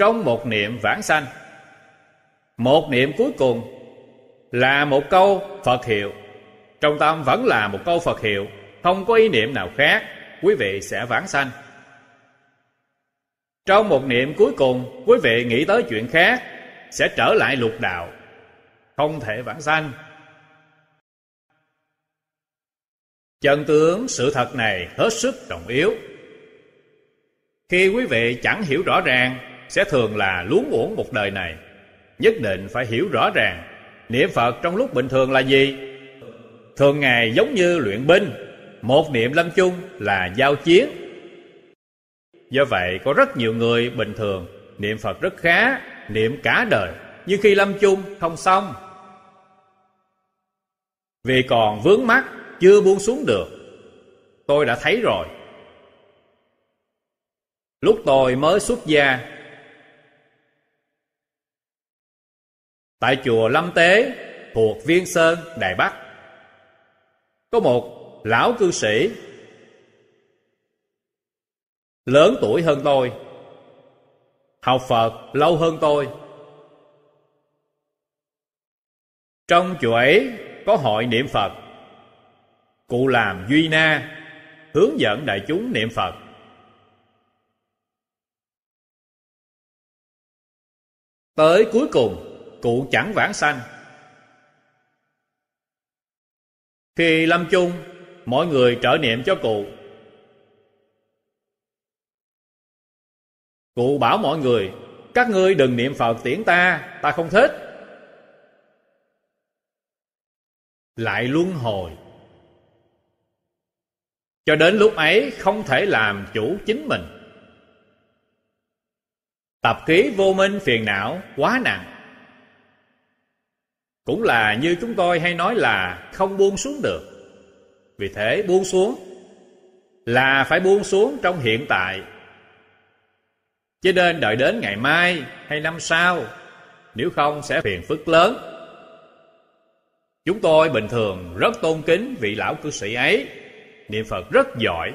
trong một niệm vãng sanh một niệm cuối cùng là một câu phật hiệu trong tâm vẫn là một câu phật hiệu không có ý niệm nào khác quý vị sẽ vãng sanh trong một niệm cuối cùng quý vị nghĩ tới chuyện khác sẽ trở lại lục đạo không thể vãng sanh chân tướng sự thật này hết sức trọng yếu khi quý vị chẳng hiểu rõ ràng sẽ thường là luống uổng một đời này nhất định phải hiểu rõ ràng niệm phật trong lúc bình thường là gì thường ngày giống như luyện binh một niệm lâm chung là giao chiến do vậy có rất nhiều người bình thường niệm phật rất khá niệm cả đời nhưng khi lâm chung không xong vì còn vướng mắt chưa buông xuống được tôi đã thấy rồi lúc tôi mới xuất gia tại chùa Lâm Tế thuộc Viên Sơn, Đài Bắc. Có một lão cư sĩ lớn tuổi hơn tôi, học Phật lâu hơn tôi. Trong chùa ấy có hội niệm Phật. Cụ làm Duy Na hướng dẫn đại chúng niệm Phật. Tới cuối cùng cụ chẳng vãng sanh khi lâm chung mọi người trợ niệm cho cụ cụ bảo mọi người các ngươi đừng niệm phật tiễn ta ta không thích lại luân hồi cho đến lúc ấy không thể làm chủ chính mình tập khí vô minh phiền não quá nặng cũng là như chúng tôi hay nói là không buông xuống được vì thế buông xuống là phải buông xuống trong hiện tại chứ nên đợi đến ngày mai hay năm sau nếu không sẽ phiền phức lớn chúng tôi bình thường rất tôn kính vị lão cư sĩ ấy niệm phật rất giỏi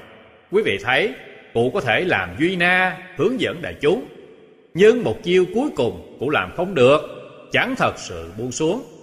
quý vị thấy cụ có thể làm duy na hướng dẫn đại chúng nhưng một chiêu cuối cùng cụ làm không được chẳng thật sự buông xuống